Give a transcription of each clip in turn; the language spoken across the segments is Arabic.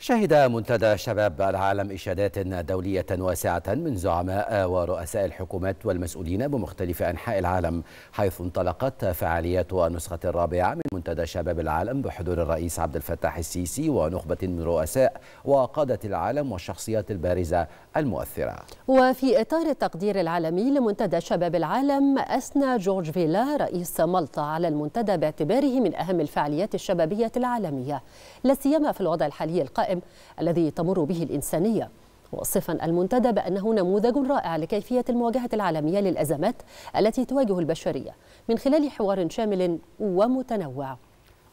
شهد منتدى شباب العالم إشادات دولية واسعة من زعماء ورؤساء الحكومات والمسؤولين بمختلف أنحاء العالم حيث انطلقت فعاليات النسخة الرابعة من منتدى شباب العالم بحضور الرئيس عبد الفتاح السيسي ونخبة من رؤساء وقادة العالم والشخصيات البارزة المؤثرة وفي إطار التقدير العالمي لمنتدى شباب العالم أثنى جورج فيلا رئيس مالطا على المنتدى باعتباره من أهم الفعاليات الشبابية العالمية لا سيما في الوضع الحالي القائم العقائم الذي تمر به الإنسانية وصفا المنتدى بأنه نموذج رائع لكيفية المواجهة العالمية للأزمات التي تواجه البشرية من خلال حوار شامل ومتنوع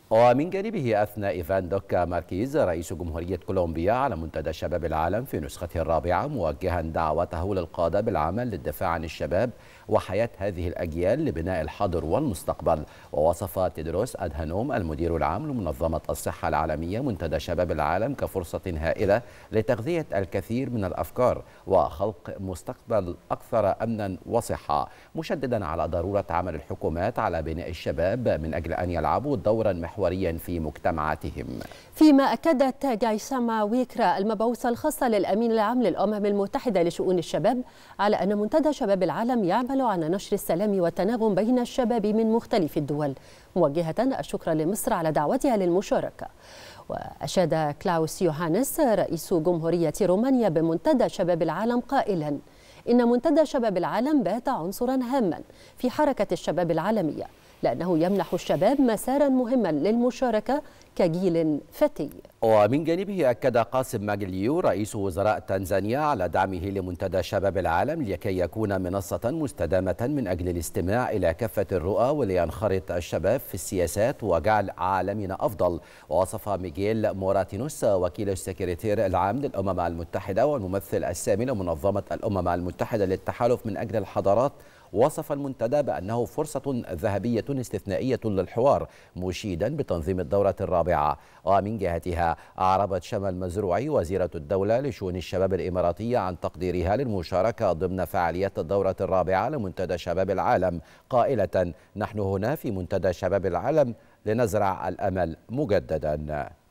ومن جانبه أثنى إيفان دوكا ماركيز رئيس جمهورية كولومبيا على منتدى شباب العالم في نسخته الرابعة موجها دعوته للقادة بالعمل للدفاع عن الشباب وحياة هذه الأجيال لبناء الحاضر والمستقبل ووصف تدروس أدهانوم المدير العام لمنظمة الصحة العالمية منتدى شباب العالم كفرصة هائلة لتغذية الكثير من الأفكار وخلق مستقبل أكثر أمنا وصحة مشددا على ضرورة عمل الحكومات على بناء الشباب من أجل أن يلعبوا دورا محوريا محوريا في مجتمعاتهم فيما أكدت جايساما ويكرا المبعوثة الخاصة للأمين العام للأمم المتحدة لشؤون الشباب على أن منتدى شباب العالم يعمل على نشر السلام والتناغم بين الشباب من مختلف الدول موجهة الشكر لمصر على دعوتها للمشاركة وأشاد كلاوس يوهانس رئيس جمهورية رومانيا بمنتدى شباب العالم قائلاً إن منتدى شباب العالم بات عنصرا هاما في حركة الشباب العالمية لأنه يمنح الشباب مسارا مهما للمشاركة كجيل فتي ومن جانبه أكد قاسم ماجليو رئيس وزراء تنزانيا على دعمه لمنتدى شباب العالم لكي يكون منصة مستدامة من أجل الاستماع إلى كافة الرؤى ولينخرط الشباب في السياسات وجعل عالمنا أفضل ووصف ميغيل موراتينوس وكيل السكرتير العام للأمم المتحدة والممثل السامي لمنظمة الأمم المتحدة للتحالف من أجل الحضارات وصف المنتدى بأنه فرصة ذهبية استثنائية للحوار مشيدا بتنظيم الدورة الرابعة الرابعة ومن جهتها أعربت شمل مزروعي وزيرة الدولة لشؤون الشباب الإماراتية عن تقديرها للمشاركة ضمن فعالية الدورة الرابعة لمنتدى شباب العالم قائلة نحن هنا في منتدى شباب العالم لنزرع الأمل مجدداً